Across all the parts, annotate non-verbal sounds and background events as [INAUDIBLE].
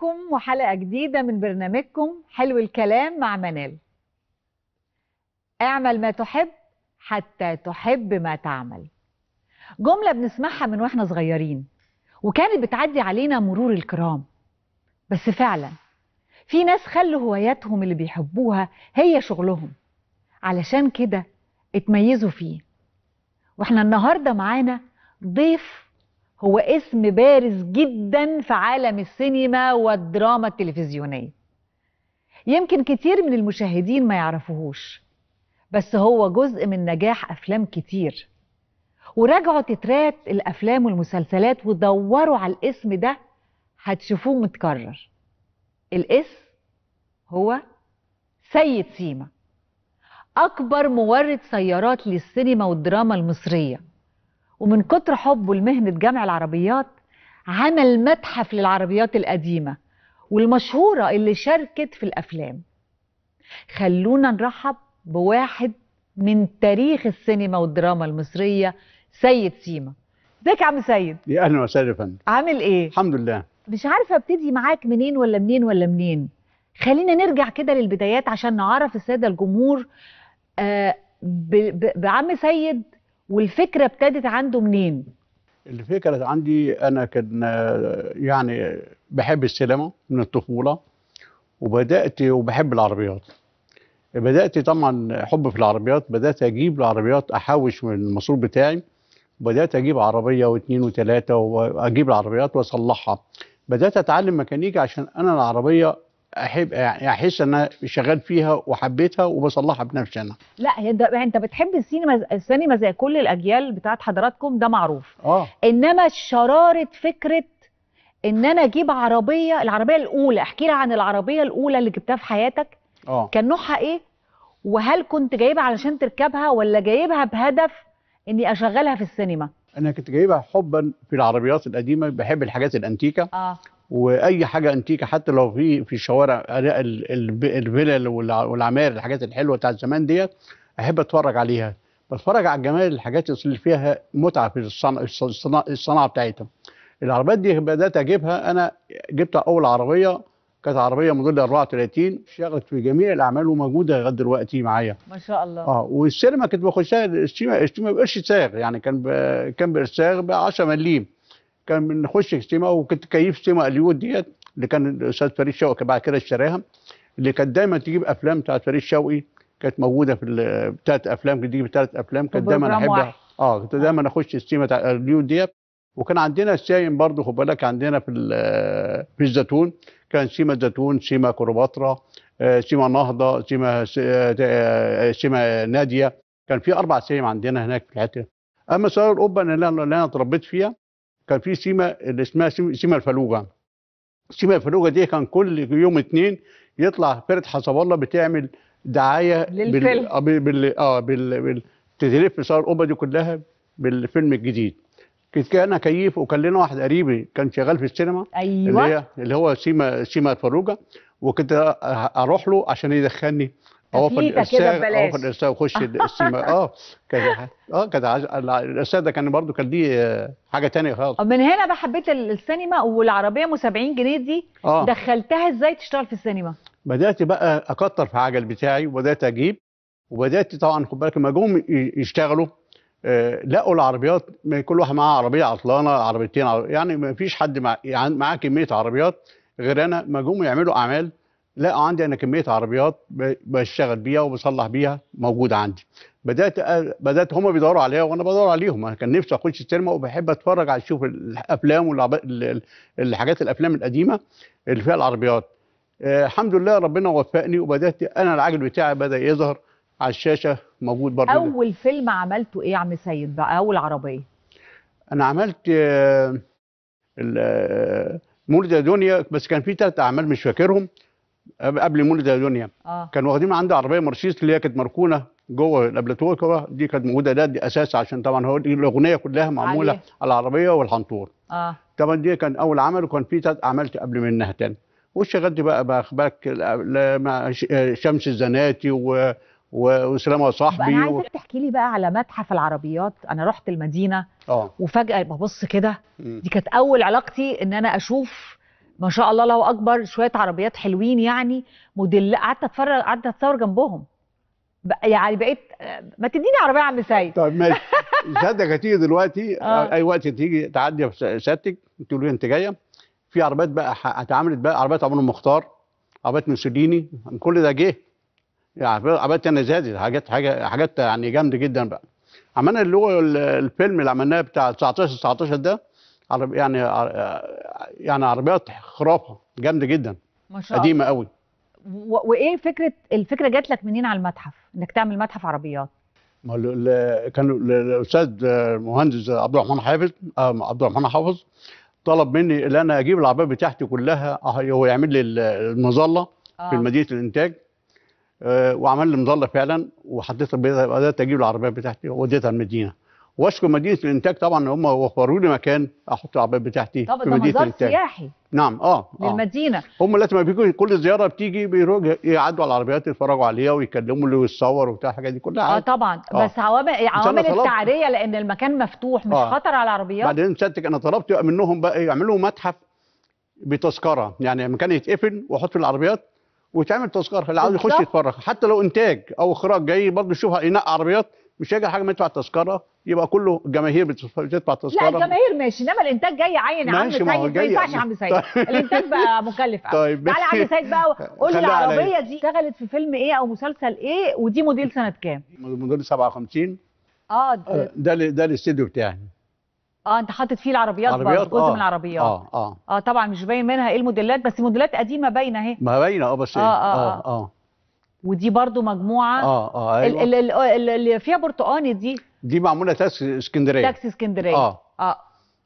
بيكم وحلقة جديدة من برنامجكم حلو الكلام مع منال اعمل ما تحب حتى تحب ما تعمل جملة بنسمعها من واحنا صغيرين وكانت بتعدي علينا مرور الكرام بس فعلا في ناس خلوا هواياتهم اللي بيحبوها هي شغلهم علشان كده اتميزوا فيه واحنا النهاردة معانا ضيف هو اسم بارز جدا في عالم السينما والدراما التلفزيونية يمكن كتير من المشاهدين ما يعرفوهوش بس هو جزء من نجاح أفلام كتير وراجعوا تترات الأفلام والمسلسلات ودوروا على الاسم ده هتشوفوه متكرر الاسم هو سيد سيما أكبر مورد سيارات للسينما والدراما المصرية ومن كتر حبه لمهنة جمع العربيات عمل متحف للعربيات القديمة والمشهورة اللي شاركت في الأفلام خلونا نرحب بواحد من تاريخ السينما والدراما المصرية سيد سيما ازيك يا عم سيد يا اهلا وسهلا يا فندم عامل ايه الحمد لله مش عارفه ابتدي معاك منين ولا منين ولا منين خلينا نرجع كده للبدايات عشان نعرف الساده الجمهور آه بعم سيد والفكره ابتدت عنده منين الفكره عندي انا كان يعني بحب السينما من الطفوله وبدات وبحب العربيات بدات طبعا حب في العربيات بدات اجيب العربيات احوش من المصروف بتاعي بدات اجيب عربيه واثنين وثلاثه واجيب العربيات واصلحها بدات اتعلم ميكانيكا عشان انا العربيه احب يعني احس ان انا شغال فيها وحبيتها وبصلحها بنفسي انا لا هي ده يعني انت بتحب السينما السينما زي كل الاجيال بتاعت حضراتكم ده معروف اه انما شراره فكره ان انا اجيب عربيه العربيه الاولى احكي لي عن العربيه الاولى اللي جبتها في حياتك اه كان نوعها ايه وهل كنت جايبها علشان تركبها ولا جايبها بهدف اني اشغلها في السينما انا كنت جايبها حبا في العربيات القديمه بحب الحاجات الانتيكه آه. واي حاجه انتيكه حتى لو في في شوارع الفلل والعماير الحاجات الحلوه بتاعت زمان ديت احب اتفرج عليها بتفرج على الجمال الحاجات اللي فيها متعه في الصنع الصناعه بتاعتها العربيات دي بدات اجيبها انا جبت اول عربيه كانت عربيه موديل 34 اشتغلت في جميع الاعمال وموجوده لغايه دلوقتي معايا ما شاء الله اه والسينما كنت بخشها السينما ما بقاش ساغ يعني كان ب... كان بارساغ ب 10 مليم كان بنخش اجتماع وكنت كيف سيما اليود ديت اللي كان الاستاذ فريد شوقي بعد كده اشتراها اللي كانت دايما تجيب افلام بتاعت فريد شوقي كانت موجوده في بتاعت افلام كنت تجيب ثلاث افلام كانت دايما احب اه كنت دايما اخش السيما بتاع ديت وكان عندنا السايم برضه خد بالك عندنا في في الزيتون كان سيما الزيتون سيما كليوباترا آه، سيما نهضه سيما آه، آه، سيما ناديه كان في اربع سايم عندنا هناك في الحته اما سؤال القبه اللي انا اتربيت فيها كان في سيما اللي اسمها سيما الفلوجه سيما الفلوجه دي كان كل يوم اثنين يطلع فرقه حسب الله بتعمل دعايه للفيلم آه، بال... بال... اه بال... بال... تتلف صار دي كلها بالفيلم الجديد كنت كان كيف وكان لنا واحد قريبي كان شغال في السينما ايوه اللي هي اللي هو سيما سيما الفروجه وكنت اروح له عشان يدخلني هو في الارسال هو في الارسال وخش السيما اه كذا اه كذا عز... الارسال ده كان برضو كان ليه آه، حاجه تانية خالص آه، من هنا بقى حبيت السينما والعربيه ام 70 جنيه دي أوه. دخلتها ازاي تشتغل في السينما بدات بقى اكتر في العجل بتاعي وبدات اجيب وبدات طبعا خد بالك لما جم يشتغلوا آه لقوا العربيات كل واحد معاه عربيه عطلانه عربيتين عربية. يعني ما فيش حد مع يعني معاه كميه عربيات غير انا ما جم يعملوا اعمال لا عندي انا كميه عربيات بشتغل بيها وبصلح بيها موجوده عندي بدات بدات هم بيدوروا عليها وانا بدور عليهم انا كان نفسي اخش السينما وبحب اتفرج على اشوف الافلام والحاجات الافلام القديمه اللي فيها العربيات آه، الحمد لله ربنا وفقني وبدات انا العجل بتاعي بدا يظهر على الشاشه موجود برضه اول ده. فيلم عملته ايه يا عم سيد بقى اول عربيه انا عملت آه، مولد دنيا بس كان في ثلاث اعمال مش فاكرهم قبل مولد دنيا آه. كانوا واخدين عندي عربيه مرسيدس اللي هي كانت مركونه جوه الابلاتوكه دي كانت موجوده ده دي اساس عشان طبعا هو دي الاغنيه كلها معموله عليه. على العربيه والحنطور اه طبعا دي كان اول عمل وكان في ثلاث اعمال قبل منها تاني واشتغلت بقى باخبارك مع شمس الزناتي و... وسلامه يا صاحبي انا عايزك و... تحكي لي بقى على متحف العربيات انا رحت المدينه اه وفجاه ببص كده دي كانت اول علاقتي ان انا اشوف ما شاء الله الله اكبر شويه عربيات حلوين يعني موديل قعدت اتفرج قعدت اتصور جنبهم يعني بقيت ما تديني عربيه يا عم سيد طب ماشي سيادتك [LAUGHS] هتيجي دلوقتي آه. آه، اي وقت تيجي تعدي في سيادتك تقول لي انت جايه في عربيات بقى اتعملت بقى عربيات عمر المختار عربيات موسوليني كل ده جه يعني عربيات انا زادت حاجات حاجه حاجات يعني جامده جدا بقى عملنا اللي هو الفيلم اللي عملناه بتاع 19 19 ده عرب يعني آه، يعني عربيات خرافه جامده جدا ما شاء قديمه قوي وايه فكره الفكره جات لك منين على المتحف انك تعمل متحف عربيات ما كان الاستاذ المهندس آه، عبد الرحمن حافظ آه، عبد الرحمن حافظ طلب مني ان انا اجيب العربيه بتاعتي كلها هو يعمل لي المظله آه. في مدينه الانتاج وعمل لي مظله فعلا وحطيتها بدات اجيب العربيه بتاعتي ووديتها المدينه واشكر مدينه الانتاج طبعا ان هم وفروا لي مكان احط العربيات بتاعتي طب في مدينه الانتاج سياحي نعم اه, آه. للمدينه آه. هم لازم بيجوا كل زياره بتيجي بيروحوا يعدوا على العربيات يتفرجوا عليها ويكلموا اللي ويتصور وبتاع الحاجات دي كلها اه طبعا آه. بس عوامل عوامل التعريه لان المكان مفتوح مش آه. خطر على العربيات بعدين سيادتك انا طلبت منهم بقى يعملوا متحف بتذكره يعني المكان يتقفل واحط في العربيات وتعمل تذكره اللي عاوز يخش يتفرج حتى لو انتاج او اخراج جاي برضه يشوفها ينقي عربيات مش هيجي حاجه ما يدفع تذكره يبقى كله الجماهير بتدفع تذكره لا الجماهير ماشي انما الانتاج جاي عين يعني. عم سيد ما ينفعش عم سيد الانتاج بقى مكلف [LAUGHS] طيب تعالى عم سيد بقى قول لي العربيه دي اشتغلت في فيلم ايه او مسلسل ايه ودي موديل سنه كام؟ موديل 57 آه،, اه ده ده الاستديو بتاعي اه انت حاطط فيه العربيات برضه جزء آه من العربيات اه اه اه طبعا مش باين منها ايه الموديلات بس موديلات قديمه باينه اهي ما باينه اه بس اه إيه؟ اه, آه, آه, آه ودي برضو مجموعه اه اه أيوة. آه، اللي فيها برتقاني دي دي معموله تاكسي اسكندريه تاكسي اسكندريه اه اه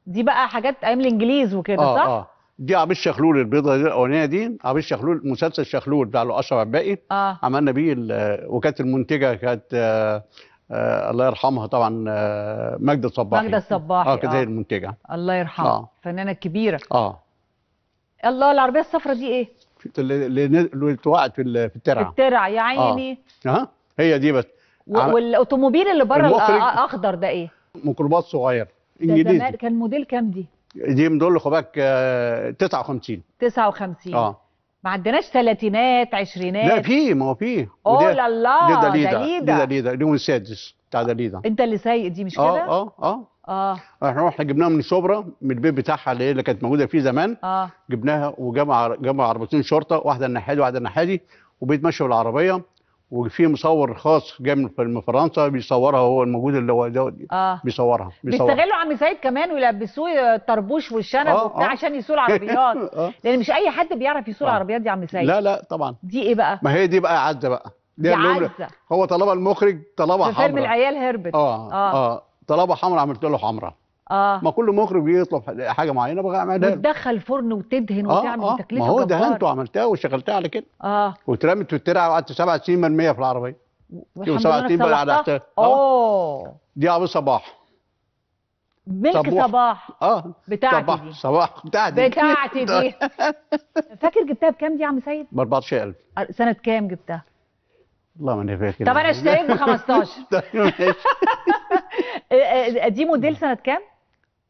دي بقى حاجات ايام الانجليز وكده آه صح؟ اه دي عبيد شخلول البيضه الاولانيه دي عبيد الشخلول مسلسل شخلول بتاع له اشرف عباقي آه. عملنا بيه وكانت المنتجه كانت آه آه الله يرحمها طبعا آه ماجده الصباحي ماجده الصباحي اه كانت هي آه. المنتجه الله يرحمها آه. فنانه كبيره اه الله العربيه الصفراء دي ايه؟ اللي وقعت في في الترعه الترعه يا آه. عيني اه, آه. هي دي بس والاوتوموبيل اللي بره الاخضر ده ايه؟ ميكروباص صغير انجليزي ده كان موديل كام دي؟ دي من خد بالك 59 آه، 59 اه ما عندناش ثلاثينات عشرينات لا في ما هو في اوه لا لا دي دليدا دي دليدا اليوم السادس بتاع دليدا انت اللي سايق دي مش آه، كده؟ اه اه اه اه احنا رحنا جبناها من سوبرا من البيت بتاعها اللي هي كانت موجوده فيه زمان اه جبناها وجمع جمع عربيتين شرطه واحده الناحيه واحده الناحيه دي وبيتمشوا بالعربيه وفي مصور خاص جاي من فرنسا بيصورها هو الموجود اللي هو ده آه. بيصورها بيستغلوا عم سيد كمان ويلبسوه الطربوش والشنب آه وبتاع آه. عشان يسوق العربيات [LAUGHS] آه. لان مش اي حد بيعرف يسوق آه. العربيات دي عم سيد لا لا طبعا دي ايه بقى ما هي دي بقى عزه بقى دي, دي عزه هو طلبها المخرج طلبها حمراء فيلم العيال هربت اه اه, آه. طلبه حمراء عملت له حمراء اه ما كل مخرج يطلب حاجه معينه بقى اعملها وتدخل فرن وتدهن آه وتعمل آه تكلفه ما هو دهنته وعملتها وشغلتها على كده اه واترمت الترعه وقعدت سبع سنين مرميه في العربيه وسبع سنين بقى على اه دي عربيه صباح ملك صباح اه بتاعتي صباح. دي صباح بتاعتي بتاعتي دي [LAUGHS] فاكر جبتها بكام دي يا عم سيد؟ ب 14000 سنة كام جبتها؟ والله ماني فاكر طب انا اشتريت ب 15 [LAUGHS] إيه، إيه، دي موديل سنه كام؟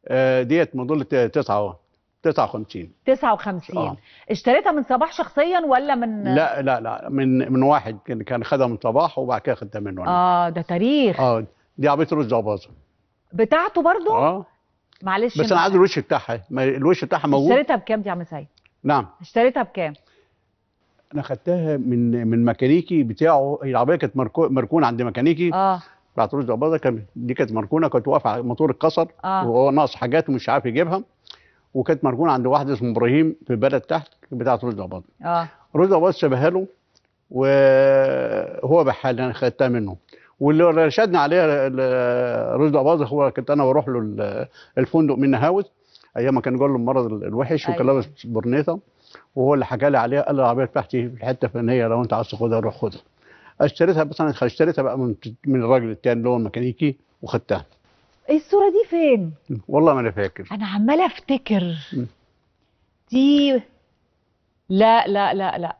آه، ديت موديل 9 59 59 آه. اشتريتها من صباح شخصيا ولا من لا لا لا من من واحد كان خدها من صباح وبعد كده خدتها منه اه ده تاريخ اه دي عربيه رز جباظه بتاعته برضه؟ اه معلش بس انا عايز الوش بتاعها الوش بتاعها موجود اشتريتها بكام دي يا عم سيد؟ نعم اشتريتها بكام؟ انا خدتها من من ميكانيكي بتاعه العربيه كانت مركونه عند ميكانيكي اه بتاعت رشدي اباظه كانت دي كانت مركونه كانت واقفه على موتور اتكسر آه. وهو ناقص حاجات ومش عارف يجيبها وكانت مركونه عند واحد اسمه ابراهيم في بلد تحت بتاعت رشدي اباظه اه رشدي اباظه شبهها له وهو بحال انا خدتها منه واللي رشدنا عليها رشدي اباظه هو كنت انا بروح له الفندق من نهاوز ايام ما كان جاله المرض الوحش وكان أيوة. لابس برنيطه وهو اللي حكى لي عليها قال لي العربيه بتاعتي في الحته الفلانيه لو انت عايز تاخدها روح خدها اشتريتها بس انا اشتريتها بقى من من الراجل الثاني اللي هو الميكانيكي وخدتها إيه الصوره دي فين والله ما انا فاكر انا عماله افتكر دي لا لا لا لا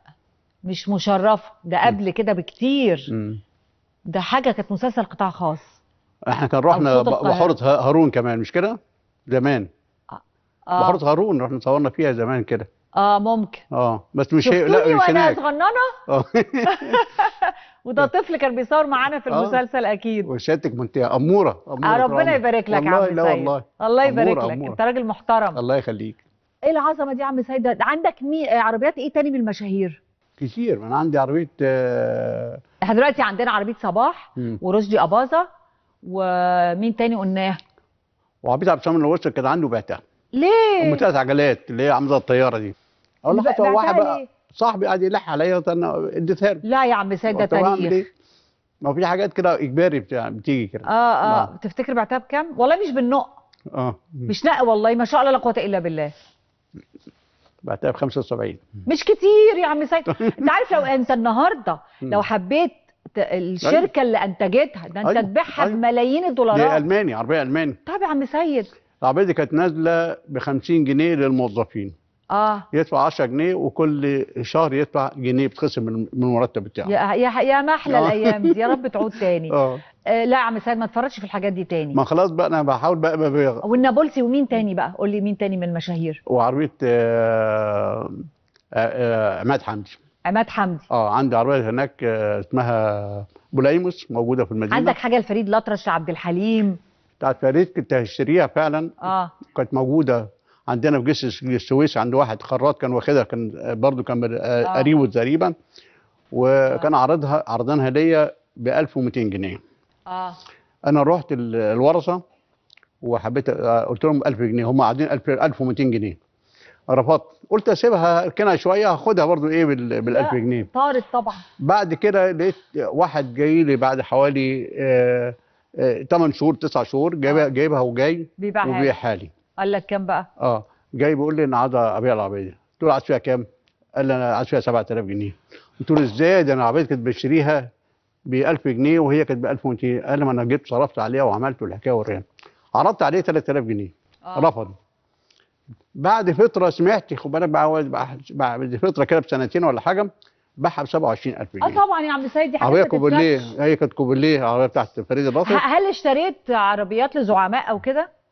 مش مشرفه ده قبل كده بكتير ده حاجه كانت مسلسل قطاع خاص احنا كان رحنا بحيره هارون كمان مش كده زمان آه،, آه. بحيره هارون رحنا صورنا فيها زمان كده اه ممكن اه بس مش هي لا مش وانا صغننه اه [LAUGHS] وده طفل كان بيصور معانا في آه. المسلسل اكيد وشاتك انت اموره اموره آه، ربنا يبارك لك يا عم سيد والله الله يبارك لك انت راجل محترم الله يخليك ايه العظمه دي يا عم سيد ده عندك مي آه، عربيات ايه تاني من المشاهير كتير انا عندي عربيه آه... احنا دلوقتي عندنا عربيه صباح ورشدي اباظه ومين تاني قلناه وعربيه عبد السلام الوسط كان عنده بعتها ليه؟ ام ثلاث عجلات اللي هي عامله الطياره دي اقول لك واحد بقى صاحبي قاعد يلح عليا اديتها له لا يا عم سيد ده تاريخ إيه؟ ما في حاجات كده اجباري يعني بتيجي كده اه اه لا. نعم. تفتكر بعتها بكام والله مش بالنق اه مش نق والله ما شاء الله لا قوه الا بالله بعتها ب 75 مش كتير يا عم سيد [LAUGHS] انت عارف لو انت النهارده لو حبيت الشركه أيوه. اللي انتجتها ده انت أيوه، تبيعها أيوه. بملايين الدولارات دي الماني عربيه الماني طب يا عم سيد العربيه دي كانت نازله ب 50 جنيه للموظفين اه يدفع 10 جنيه وكل شهر يدفع جنيه بتخصم من المرتب بتاعه يا يا, يا احلى آه. الايام دي يا رب تعود تاني [LAUGHS] آه. اه لا يا عم سيد ما تفرجش في الحاجات دي تاني ما خلاص بقى انا بحاول بقى ببالغ والنابلسي ومين تاني بقى قول لي مين تاني من المشاهير وعربيه آه آه آه عماد حمدي عماد حمدي اه عندي عربيه هناك آه، اسمها بوليموس موجوده في المدينه عندك حاجه لفريد الاطرش عبد الحليم بتاعت فريد كنت هشتريها فعلا اه كانت موجوده عندنا في جسر السويس عند واحد خراط كان واخدها كان برضو كان آه، آه. قريبه تقريبا وكان آه. عارضها عرضانها ليا ب 1200 جنيه اه انا رحت الورثه وحبيت قلت لهم 1000 جنيه هم قاعدين 1200 جنيه رفضت قلت اسيبها اركنها شويه هاخدها برضو ايه بال 1000 جنيه طارت طبعا بعد كده لقيت واحد جاي لي بعد حوالي 8 شهور 9 شهور جايبها وجاي بيبيعها لي قال لك كام بقى؟ اه جاي بيقول لي ان عايز ابيع العربيه قلت له عايز فيها كام؟ قال لي انا عايز فيها 7000 جنيه قلت له ازاي ده انا العربيه كنت بشتريها ب 1000 جنيه وهي كانت ب 1200 قال لي ما انا جبت صرفت عليها وعملت الحكايه والرهان عرضت عليه 3000 جنيه آه. رفض بعد فتره سمعت خد بالك بعد فتره كده بسنتين ولا حاجه باعها ب 27000 جنيه اه طبعا يا عم سيد دي حاجه عربيه كوبليه هي كانت كوبليه العربيه بتاعت فريد البطل هل اشتريت عربيات لزعماء او كده؟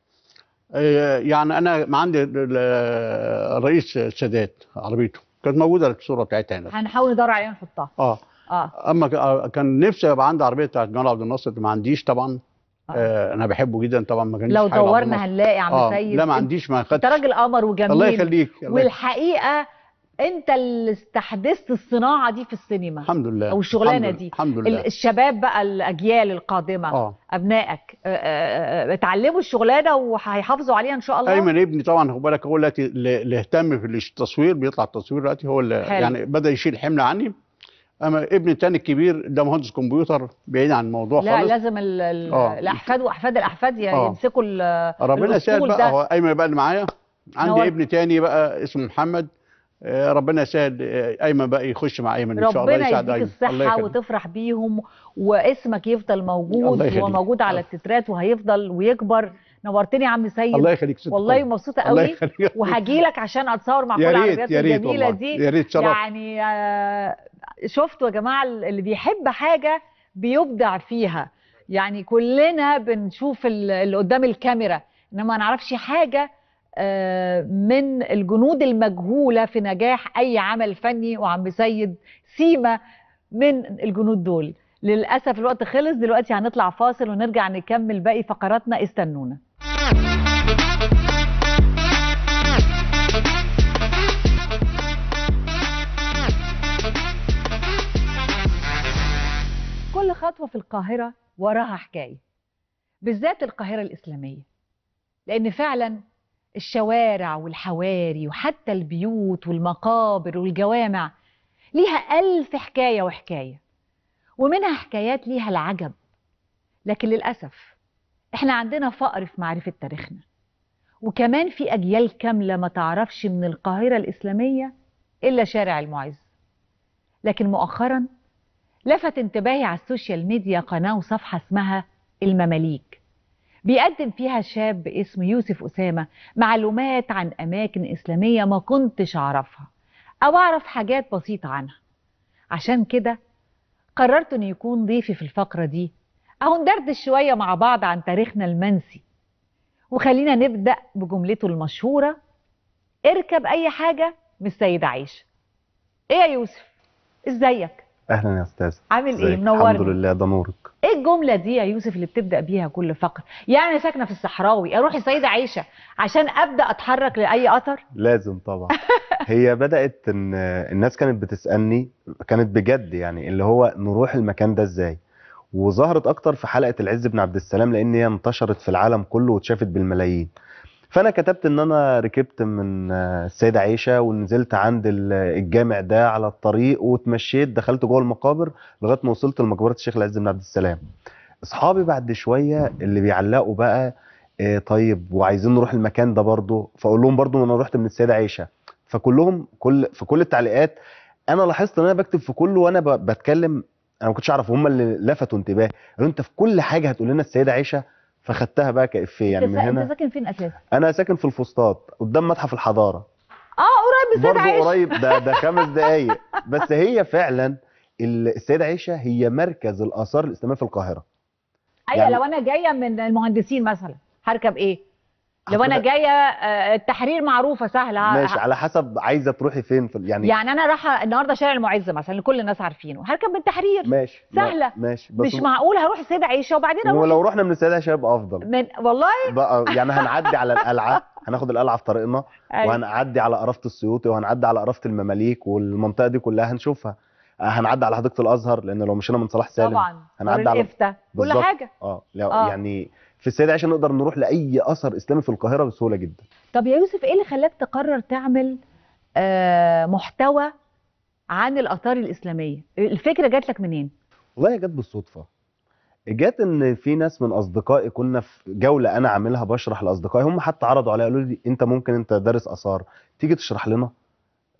آه، يعني انا ما عندي الرئيس السادات عربيته كانت موجوده الصوره بتاعتها هنا هنحاول ندور عليها ونحطها اه اه اما آه، كان نفسي يبقى عندي عربيه بتاعت جمال عبد الناصر ما عنديش طبعا آه, آه، انا بحبه جدا طبعا ما كانش لو دورنا هنلاقي عم سيد آه لا ما عنديش ما خدتش انت راجل قمر وجميل الله يخليك والحقيقه انت اللي استحدثت الصناعه دي في السينما الحمد لله او الشغلانه دي الحمد لله الشباب بقى الاجيال القادمه أوه. ابنائك اتعلموا الشغلانه وهيحافظوا عليها ان شاء الله ايمن ابني طبعا هو بالك هو اللي اهتم في التصوير بيطلع التصوير دلوقتي هو اللي يعني بدا يشيل حمل عني اما ابني الثاني الكبير ده مهندس كمبيوتر بعيد عن الموضوع لا خالص لا لازم آه. الاحفاد واحفاد الاحفاد آه. يمسكوا ربنا سهل بقى هو ايمن بقى اللي معايا عندي نور. ابن تاني بقى اسمه محمد آه، ربنا يسهل آه، ايمن بقى يخش مع ايمن ان شاء الله يسعد ايمن ربنا يديك الصحه وتفرح بيهم واسمك يفضل موجود وموجود على التترات وهيفضل ويكبر نورتني يا عم سيد الله يخليك ست والله مبسوطه قوي [LAUGHS] وهاجي لك عشان اتصور مع كل العربيات الجميله دي يا ريت شرف يعني آه، شفتوا يا جماعه اللي بيحب حاجه بيبدع فيها يعني كلنا بنشوف اللي قدام الكاميرا انما ما نعرفش حاجه من الجنود المجهولة في نجاح أي عمل فني وعم سيد سيمة من الجنود دول للأسف الوقت خلص دلوقتي هنطلع فاصل ونرجع نكمل باقي فقراتنا استنونا كل خطوة في القاهرة وراها حكاية بالذات القاهرة الإسلامية لأن فعلا الشوارع والحواري وحتى البيوت والمقابر والجوامع ليها ألف حكاية وحكاية ومنها حكايات ليها العجب لكن للأسف احنا عندنا فقر في معرفة تاريخنا وكمان في أجيال كاملة ما تعرفش من القاهرة الإسلامية إلا شارع المعز لكن مؤخرا لفت انتباهي على السوشيال ميديا قناة وصفحة اسمها المماليك بيقدم فيها شاب اسمه يوسف أسامة معلومات عن أماكن إسلامية ما كنتش أعرفها أو أعرف حاجات بسيطة عنها عشان كده قررت أن يكون ضيفي في الفقرة دي أو ندردش شوية مع بعض عن تاريخنا المنسي وخلينا نبدأ بجملته المشهورة اركب أي حاجة من السيدة عيشة إيه يا يوسف؟ إزيك؟ اهلا يا استاذ عامل ايه منورني الحمد لله ده نورك ايه الجمله دي يا يوسف اللي بتبدا بيها كل فقره يعني ساكنه في الصحراوي اروح السيده عائشه عشان ابدا اتحرك لاي اثر لازم طبعا [LAUGHS] هي بدات ان الناس كانت بتسالني كانت بجد يعني اللي هو نروح المكان ده ازاي وظهرت اكتر في حلقه العز بن عبد السلام لان هي انتشرت في العالم كله واتشافت بالملايين فانا كتبت ان انا ركبت من السيده عائشه ونزلت عند الجامع ده على الطريق واتمشيت دخلت جوه المقابر لغايه ما وصلت لمقبره الشيخ العز بن عبد السلام اصحابي بعد شويه اللي بيعلقوا بقى إيه طيب وعايزين نروح المكان ده برضه فاقول لهم برضه انا رحت من السيده عائشه فكلهم كل في كل التعليقات انا لاحظت ان انا بكتب في كله وانا بتكلم انا ما كنتش اعرف هم اللي لفتوا انتباهي قالوا انت في كل حاجه هتقول لنا السيده عائشه فخدتها بقى كافيه يعني من هنا انت ساكن فين اساسا انا ساكن في الفسطاط قدام متحف الحضاره اه قريب من عيشه قريب ده [LAUGHS] ده خمس دقايق بس هي فعلا السيده عيشه هي مركز الاثار الاسلاميه في القاهره ايوه يعني لو انا جايه من المهندسين مثلا هركب ايه لو انا جايه آه، التحرير معروفه سهله ماشي على حسب عايزه تروحي فين في يعني يعني انا رايحه النهارده شارع المعز مثلا كل الناس عارفينه هركب من التحرير ماشي سهله ماشي بس مش معقول هروح سيد عيشه وبعدين اروح ولو رحنا من سيد عيشه يبقى افضل من والله بقى يعني هنعدي على القلعه [LAUGHS] هناخد القلعه في طريقنا أيوة. وهنعدي على قرفه السيوطي وهنعدي على قرفه المماليك والمنطقه دي كلها هنشوفها آه، هنعدي على حديقه الازهر لان لو مشينا من صلاح سالم طبعا هنعدي على كل حاجه اه, آه. يعني في السيدة عشان نقدر نروح لاي اثر اسلامي في القاهره بسهوله جدا طب يا يوسف ايه اللي خلاك تقرر تعمل آه، محتوى عن الاثار الاسلاميه الفكره جات لك منين والله جت بالصدفه جت ان في ناس من اصدقائي كنا في جوله انا عاملها بشرح لاصدقائي هم حتى عرضوا عليا قالوا لي انت ممكن انت دارس اثار تيجي تشرح لنا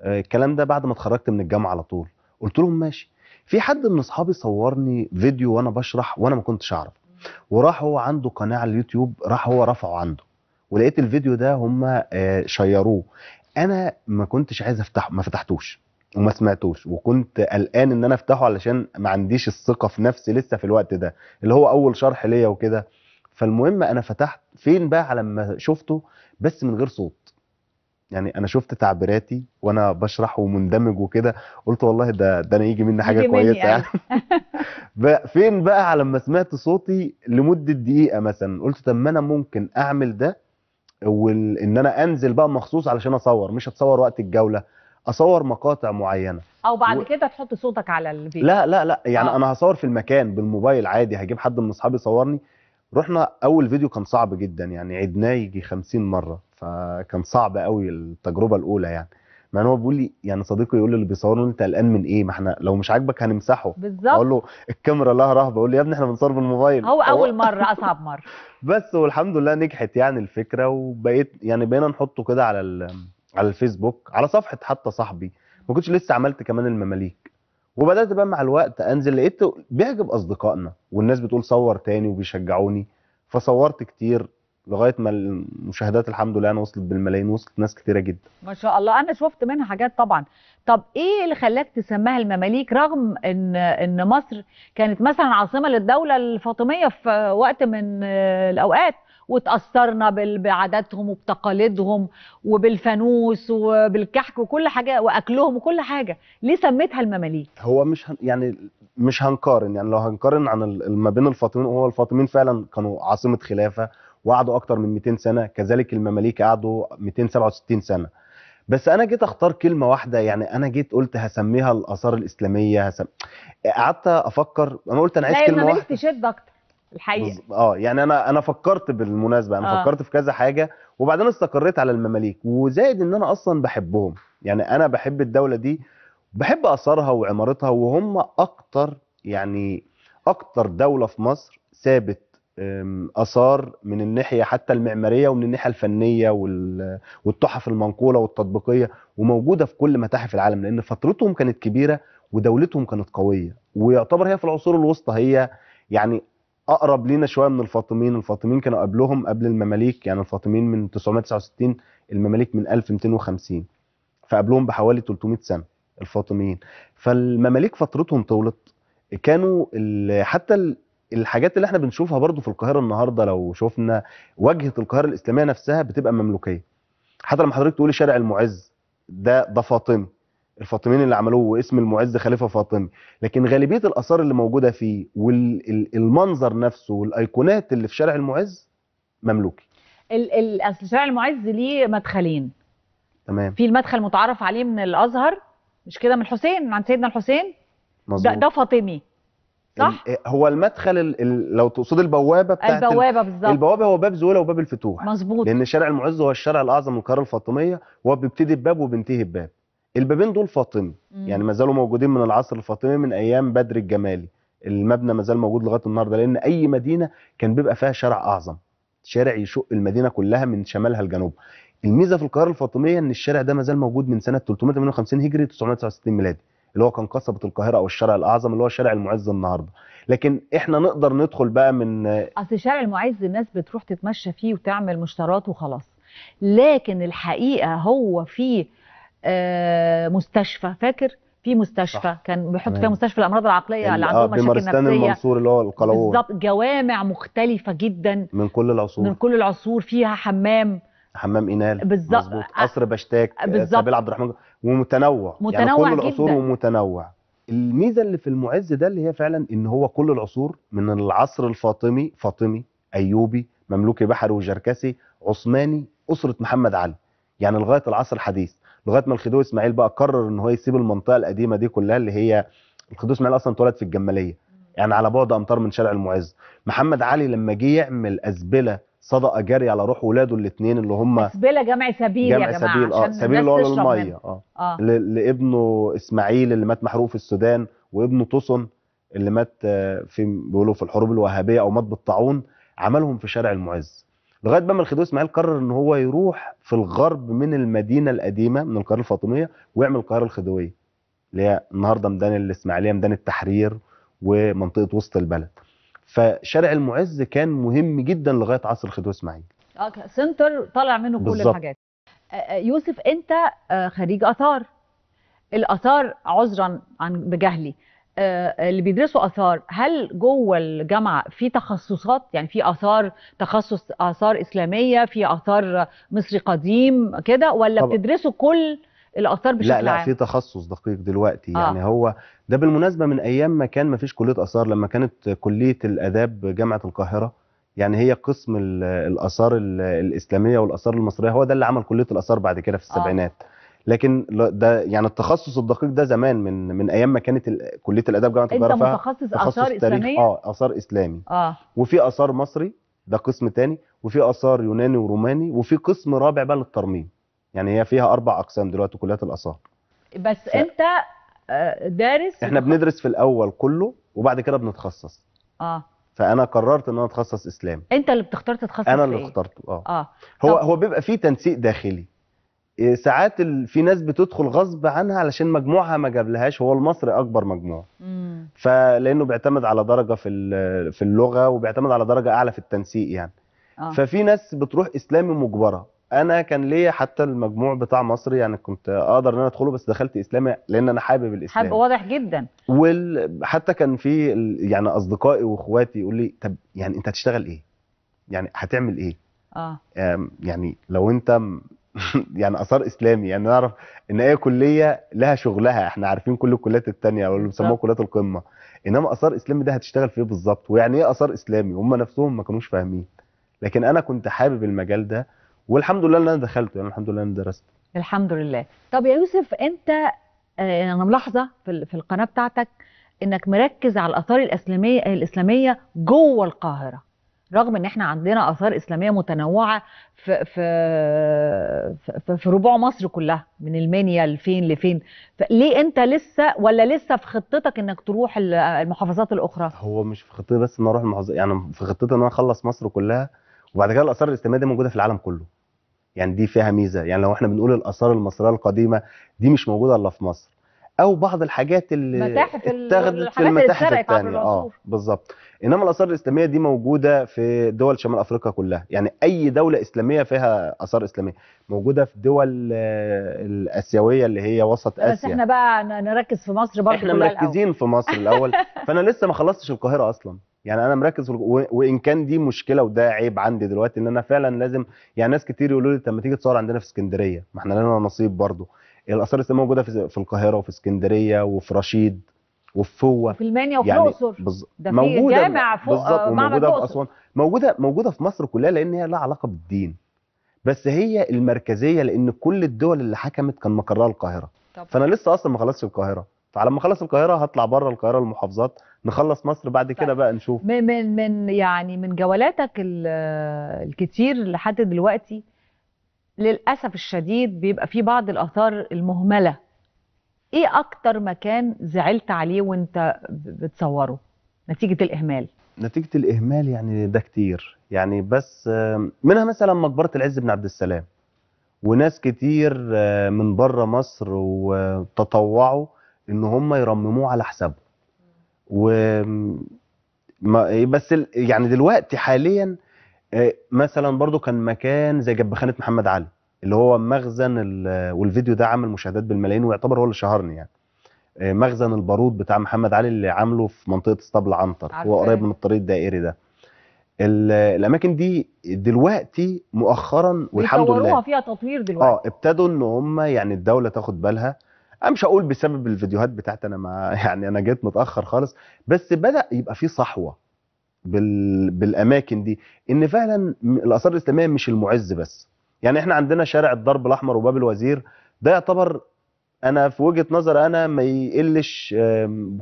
آه، الكلام ده بعد ما اتخرجت من الجامعه على طول قلت لهم ماشي في حد من اصحابي صورني فيديو وانا بشرح وانا ما كنتش اعرف وراح هو عنده قناه على اليوتيوب راح هو رفعه عنده ولقيت الفيديو ده هم آه، شيروه انا ما كنتش عايز افتحه ما فتحتوش وما سمعتوش وكنت قلقان ان انا افتحه علشان ما عنديش الثقه في نفسي لسه في الوقت ده اللي هو اول شرح ليا وكده فالمهم انا فتحت فين بقى على شفته بس من غير صوت يعني انا شفت تعبيراتي وانا بشرح ومندمج وكده قلت والله ده ده انا يجي مني حاجه يجي كويسه يعني أيوه. [LAUGHS] بقى فين بقى على ما سمعت صوتي لمده دقيقه مثلا قلت طب ما انا ممكن اعمل ده وان انا انزل بقى مخصوص علشان اصور مش هتصور وقت الجوله اصور مقاطع معينه او بعد و... كده تحط صوتك على الفيديو لا لا لا يعني أوه. انا هصور في المكان بالموبايل عادي هجيب حد من اصحابي يصورني رحنا اول فيديو كان صعب جدا يعني عدناه يجي 50 مره فكان صعب قوي التجربه الاولى يعني مع ان هو بيقول لي يعني صديقي يقول لي اللي بيصوروا انت قلقان من ايه ما احنا لو مش عاجبك هنمسحه بالظبط اقول له الكاميرا لها رهبه اقول له يا ابني احنا بنصور بالموبايل هو اول مره اصعب مره [LAUGHS] بس والحمد لله نجحت يعني الفكره وبقيت يعني بقينا نحطه كده على على الفيسبوك على صفحه حتى صاحبي ما كنتش لسه عملت كمان المماليك وبدات بقى مع الوقت انزل لقيت بيعجب اصدقائنا والناس بتقول صور تاني وبيشجعوني فصورت كتير لغايه ما المشاهدات الحمد لله انا وصلت بالملايين وصلت ناس كتيره جدا ما شاء الله انا شفت منها حاجات طبعا طب ايه اللي خلاك تسميها المماليك رغم ان ان مصر كانت مثلا عاصمه للدوله الفاطميه في وقت من الاوقات وتأثرنا بعاداتهم وبتقاليدهم وبالفانوس وبالكحك وكل حاجة وأكلهم وكل حاجة ليه سميتها المماليك؟ هو مش هن يعني مش هنقارن يعني لو هنقارن عن ما بين الفاطميين هو الفاطميين فعلا كانوا عاصمة خلافة وقعدوا أكتر من 200 سنة كذلك المماليك قعدوا 267 سنة بس انا جيت اختار كلمه واحده يعني انا جيت قلت هسميها الاثار الاسلاميه هسم... قعدت افكر انا قلت انا عايز كلمه واحده لا المماليك اكتر الحقيقه اه يعني انا انا فكرت بالمناسبه انا آه. فكرت في كذا حاجه وبعدين استقريت على المماليك وزائد ان انا اصلا بحبهم يعني انا بحب الدوله دي بحب اثارها وعمارتها وهم اكتر يعني اكتر دوله في مصر ثابت اثار من الناحيه حتى المعماريه ومن الناحيه الفنيه والتحف المنقوله والتطبيقيه وموجوده في كل متاحف العالم لان فترتهم كانت كبيره ودولتهم كانت قويه ويعتبر هي في العصور الوسطى هي يعني اقرب لينا شويه من الفاطميين الفاطميين كانوا قبلهم قبل المماليك يعني الفاطميين من 969 المماليك من 1250 فقبلهم بحوالي 300 سنه الفاطميين فالمماليك فترتهم طولت كانوا حتى الحاجات اللي احنا بنشوفها برضو في القاهره النهارده لو شفنا واجهه القاهره الاسلاميه نفسها بتبقى مملوكيه حتى لما حضرتك تقولي شارع المعز ده ده فاطمي الفاطميين اللي عملوه واسم المعز خليفه فاطمي لكن غالبيه الاثار اللي موجوده فيه والمنظر نفسه والايقونات اللي في شارع المعز مملوكي اصل شارع المعز ليه مدخلين تمام في المدخل متعارف عليه من الازهر مش كده من الحسين عند سيدنا الحسين مظبوط ده, ده فاطمي صح هو المدخل ال ال لو تقصد البوابه بتاعت البوابه بالظبط البوابه هو باب زويله وباب الفتوح مظبوط لان شارع المعز هو الشارع الاعظم من القاهره الفاطميه وهو بيبتدي بباب وبينتهي بباب البابين دول فاطمي مم. يعني ما زالوا موجودين من العصر الفاطمي من ايام بدر الجمالي المبنى ما زال موجود لغايه النهارده لان اي مدينه كان بيبقى فيها شارع اعظم شارع يشق المدينه كلها من شمالها لجنوبها الميزه في القاهره الفاطميه ان الشارع ده ما زال موجود من سنه 358 هجري 969 ميلادي اللي هو كان قصبه القاهره او الشارع الاعظم اللي هو شارع المعز النهارده لكن احنا نقدر ندخل بقى من اصل شارع المعز الناس بتروح تتمشى فيه وتعمل مشترات وخلاص لكن الحقيقه هو فيه آه، مستشفى فاكر في مستشفى صح. كان بيحط فيها مستشفى الامراض العقليه اللي آه، عندهم مشاكل نفسيه المنصور اللي هو القلاوون بالظبط جوامع مختلفه جدا من كل العصور من كل العصور فيها حمام حمام انال بالظبط قصر بشتاك آه، بالظبط عبد الرحمن ومتنوع متنوع يعني كل العصور جداً. ومتنوع الميزه اللي في المعز ده اللي هي فعلا ان هو كل العصور من العصر الفاطمي فاطمي ايوبي مملوكي بحري وجركسي عثماني اسره محمد علي يعني لغايه العصر الحديث لغايه ما الخديوي اسماعيل بقى قرر ان هو يسيب المنطقه القديمه دي كلها اللي هي الخديوي اسماعيل اصلا اتولد في الجماليه يعني على بعد امتار من شارع المعز محمد علي لما جه يعمل ازبله صدقه جاري على روح ولاده الاثنين اللي هم اسبله جمع سبيل جمع يا جماعه سبيل اه سبيل اللي هو الميه اه, آه. لابنه اسماعيل اللي مات محروق في السودان وابنه طسن اللي مات آه، في بيقولوا في الحروب الوهابيه او مات بالطاعون عملهم في شارع المعز لغايه بقى ما الخديوي اسماعيل قرر ان هو يروح في الغرب من المدينه القديمه من القاهره الفاطميه ويعمل القاهره الخديويه اللي هي النهارده ميدان الاسماعيليه ميدان التحرير ومنطقه وسط البلد فشارع المعز كان مهم جدا لغايه عصر الخديوي اسماعيل اه سنتر طالع منه كل بالزبط. الحاجات آه، آه، يوسف انت آه، خريج اثار الاثار عذرا عن بجهلي آه، اللي بيدرسوا اثار هل جوه الجامعه في تخصصات يعني في اثار تخصص اثار اسلاميه في اثار مصري قديم كده ولا طبعا. بتدرسوا كل الاثار بشكل عام لا لا عام. في تخصص دقيق دلوقتي آه. يعني هو ده بالمناسبه من ايام ما كان ما فيش كليه اثار لما كانت كليه الاداب جامعه القاهره يعني هي قسم الاثار الاسلاميه والاثار المصريه هو ده اللي عمل كليه الاثار بعد كده في آه. السبعينات آه. لكن ده يعني التخصص الدقيق ده زمان من من ايام ما كانت كليه الاداب جامعه القاهره انت متخصص اثار اسلاميه اه اثار اسلامي اه وفي اثار مصري ده قسم تاني وفي اثار يوناني وروماني وفي قسم رابع بقى للترميم يعني هي فيها اربع اقسام دلوقتي كليات الاثار بس ف... انت آه، دارس احنا بندرس في الاول كله وبعد كده بنتخصص اه فانا قررت ان انا اتخصص اسلام انت اللي بتختار تتخصص انا اللي إيه؟ اخترته اه, آه. هو هو بيبقى فيه تنسيق داخلي ساعات في ناس بتدخل غصب عنها علشان مجموعها ما جابلهاش هو المصري اكبر مجموع مم. فلانه بيعتمد على درجه في في اللغه وبيعتمد على درجه اعلى في التنسيق يعني آه. ففي ناس بتروح اسلامي مجبره انا كان ليا حتى المجموع بتاع مصر يعني كنت اقدر ان انا ادخله بس دخلت اسلامي لان انا حابب الاسلام حابب واضح جدا وحتى كان في يعني اصدقائي واخواتي يقول لي طب يعني انت هتشتغل ايه يعني هتعمل ايه اه يعني لو انت [LAUGHS] يعني اثار اسلامي يعني نعرف ان اي كليه لها شغلها احنا عارفين كل الكليات التانية او اللي بيسموها كليات القمه انما اثار اسلامي ده هتشتغل في ايه بالظبط ويعني ايه اثار اسلامي هم نفسهم ما كانوش فاهمين لكن انا كنت حابب المجال ده والحمد لله ان انا دخلته يعني الحمد لله ان درسته الحمد لله طب يا يوسف انت آه، يعني انا ملاحظه في, في القناه بتاعتك انك مركز على الاثار الاسلاميه الاسلاميه جوه القاهره رغم ان احنا عندنا اثار اسلاميه متنوعه في في في, في ربوع مصر كلها من المنيا لفين لفين ليه انت لسه ولا لسه في خطتك انك تروح المحافظات الاخرى هو مش في خطتي بس ان اروح المحافظات يعني في خطتي ان انا اخلص مصر كلها وبعد كده الاثار الاسلاميه دي موجوده في العالم كله يعني دي فيها ميزه يعني لو احنا بنقول الاثار المصريه القديمه دي مش موجوده الا في مصر او بعض الحاجات اللي اتاخدت في المتاحف الثانيه اه بالظبط انما الاثار الاسلاميه دي موجوده في دول شمال افريقيا كلها يعني اي دوله اسلاميه فيها اثار اسلاميه موجوده في دول آه، الاسيويه اللي هي وسط اسيا بس احنا بقى نركز في مصر برضه احنا مركزين الأول. في مصر الاول [LAUGHS] فانا لسه ما خلصتش القاهره اصلا يعني انا مركز وان كان دي مشكله وده عيب عندي دلوقتي ان انا فعلا لازم يعني ناس كتير يقولوا لي طب ما تيجي تصور عندنا في اسكندريه ما احنا لنا نصيب برضه الاثار الاسلاميه موجوده في القاهره وفي اسكندريه وفي رشيد وفي فوه في المانيا وفي يعني الاقصر ده في موجوده جامع فوق بالظبط آه، موجودة في اسوان موجوده موجوده في مصر كلها لان هي لها علاقه بالدين بس هي المركزيه لان كل الدول اللي حكمت كان مقرها القاهره طبعا. فانا لسه اصلا ما خلصتش القاهره فلما اخلص القاهره هطلع بره القاهره المحافظات نخلص مصر بعد طيب. كده بقى نشوف من من يعني من جولاتك الكتير لحد دلوقتي للأسف الشديد بيبقى في بعض الآثار المهملة إيه أكتر مكان زعلت عليه وأنت بتصوره نتيجة الإهمال؟ نتيجة الإهمال يعني ده كتير يعني بس آه، منها مثلا مقبرة العز بن عبد السلام وناس كتير آه، من بره مصر وتطوعوا ان هم يرمموه على حسابه و بس يعني دلوقتي حاليا آه، مثلا برضو كان مكان زي جنب خانه محمد علي اللي هو مخزن والفيديو ده عمل مشاهدات بالملايين ويعتبر هو اللي شهرني يعني آه، مخزن البارود بتاع محمد علي اللي عامله في منطقه اسطبل عنتر هو قريب من الطريق الدائري ده الاماكن دي دلوقتي مؤخرا والحمد لله فيها تطوير دلوقتي اه ابتدوا ان هم يعني الدوله تاخد بالها انا مش هقول بسبب الفيديوهات بتاعتي انا ما [LAUGHS] يعني انا جيت متاخر خالص بس بدا يبقى في صحوه بال... بالاماكن دي ان فعلا الاثار الاسلاميه مش المعز بس يعني احنا عندنا شارع الضرب الاحمر وباب الوزير ده يعتبر انا في وجهه نظر انا ما يقلش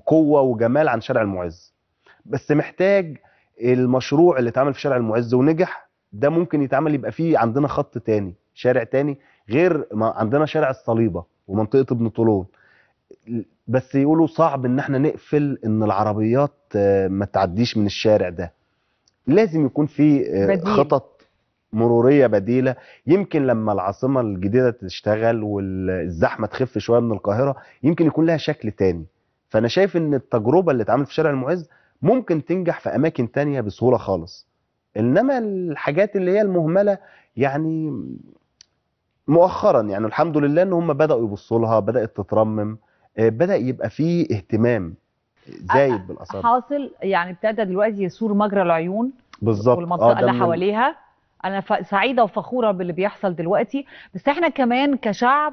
قوه وجمال عن شارع المعز بس محتاج المشروع اللي اتعمل في شارع المعز ونجح ده ممكن يتعمل يبقى فيه عندنا خط تاني شارع تاني غير ما عندنا شارع الصليبه ومنطقه ابن طولون بس يقولوا صعب ان احنا نقفل ان العربيات آه، ما تعديش من الشارع ده لازم يكون في آه، خطط مروريه بديله يمكن لما العاصمه الجديده تشتغل والزحمه تخف شويه من القاهره يمكن يكون لها شكل تاني فانا شايف ان التجربه اللي اتعملت في شارع المعز ممكن تنجح في اماكن تانية بسهوله خالص انما الحاجات اللي هي المهمله يعني مؤخرا يعني الحمد لله ان هم بداوا يبصوا لها بدات تترمم آه، بدا يبقى فيه اهتمام زايد بالاثار حاصل يعني ابتدى دلوقتي يثور مجرى العيون بالظبط والمنطقه آه، اللي حواليها انا سعيده وفخوره باللي بيحصل دلوقتي بس احنا كمان كشعب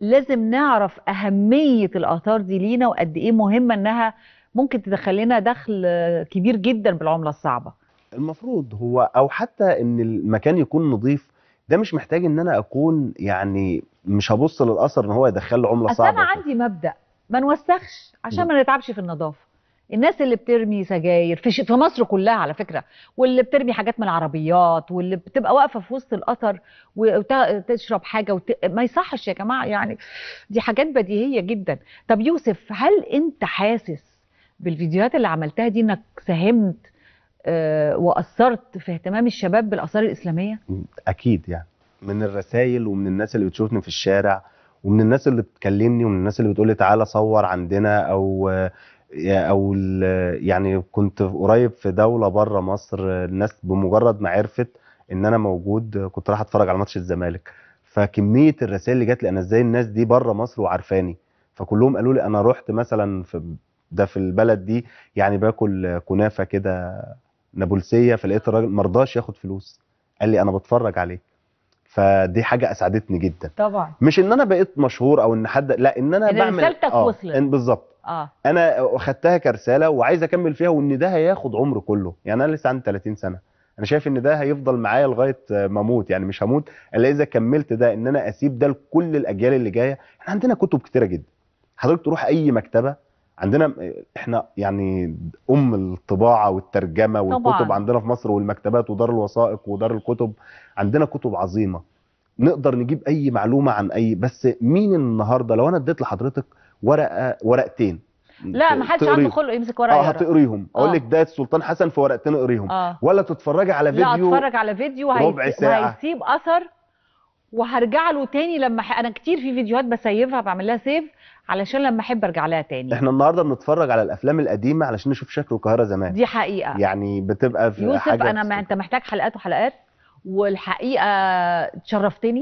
لازم نعرف اهميه الاثار دي لينا وقد ايه مهمه انها ممكن تدخل لنا دخل كبير جدا بالعمله الصعبه المفروض هو او حتى ان المكان يكون نظيف ده مش محتاج ان انا اكون يعني مش هبص للاثر ان هو يدخل له عمله صعبه انا عندي مبدا ما نوسخش عشان نعم. ما نتعبش في النظافه الناس اللي بترمي سجاير في, ش... في مصر كلها على فكره واللي بترمي حاجات من العربيات واللي بتبقى واقفه في وسط القطر وتشرب وت... حاجه وت... ما يصحش يا جماعه يعني دي حاجات بديهيه جدا طب يوسف هل انت حاسس بالفيديوهات اللي عملتها دي انك ساهمت آه، واثرت في اهتمام الشباب بالاثار الاسلاميه اكيد يعني من الرسائل ومن الناس اللي بتشوفني في الشارع ومن الناس اللي بتكلمني ومن الناس اللي بتقول لي تعالى صور عندنا او او يعني كنت قريب في دوله بره مصر الناس بمجرد ما عرفت ان انا موجود كنت رايح اتفرج على ماتش الزمالك فكميه الرسائل اللي جات لي انا ازاي الناس دي بره مصر وعارفاني فكلهم قالوا لي انا رحت مثلا في ده في البلد دي يعني باكل كنافه كده نابلسيه فلقيت الراجل ما رضاش ياخد فلوس قال لي انا بتفرج عليه فدي حاجه اسعدتني جدا طبعا مش ان انا بقيت مشهور او ان حد لا ان انا إن بعمل رسالتك آه وصلت بالظبط اه انا خدتها كرساله وعايز اكمل فيها وان ده هياخد عمر كله يعني انا لسه عندي 30 سنه انا شايف ان ده هيفضل معايا لغايه ما اموت يعني مش هموت الا اذا كملت ده ان انا اسيب ده لكل الاجيال اللي جايه احنا عندنا كتب كتيره جدا حضرتك تروح اي مكتبه عندنا احنا يعني ام الطباعه والترجمه والكتب طبعا. عندنا في مصر والمكتبات ودار الوثائق ودار الكتب عندنا كتب عظيمه نقدر نجيب اي معلومه عن اي بس مين النهارده لو انا اديت لحضرتك ورقه ورقتين لا ما حدش عنده خلق يمسك ورقه اه هتقريهم اقول آه. لك ده السلطان حسن في ورقتين اقريهم آه. ولا تتفرجي على فيديو لا اتفرج على فيديو ربع ساعه هيسيب اثر وهرجع له تاني لما ح... انا كتير في فيديوهات بسيفها بعمل لها سيف علشان لما احب ارجع لها تاني احنا النهارده بنتفرج على الافلام القديمه علشان نشوف شكل القاهره زمان دي حقيقه يعني بتبقى في يوسف حاجة انا ما انت محتاج حلقات وحلقات والحقيقه تشرفتني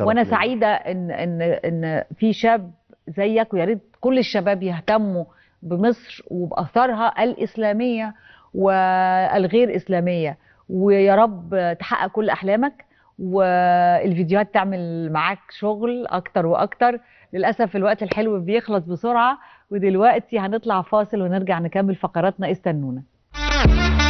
وانا سعيده ان ان ان في شاب زيك ويا ريت كل الشباب يهتموا بمصر وباثارها الاسلاميه والغير اسلاميه ويا رب تحقق كل احلامك والفيديوهات تعمل معاك شغل اكتر واكتر للاسف الوقت الحلو بيخلص بسرعه ودلوقتي هنطلع فاصل ونرجع نكمل فقراتنا استنونا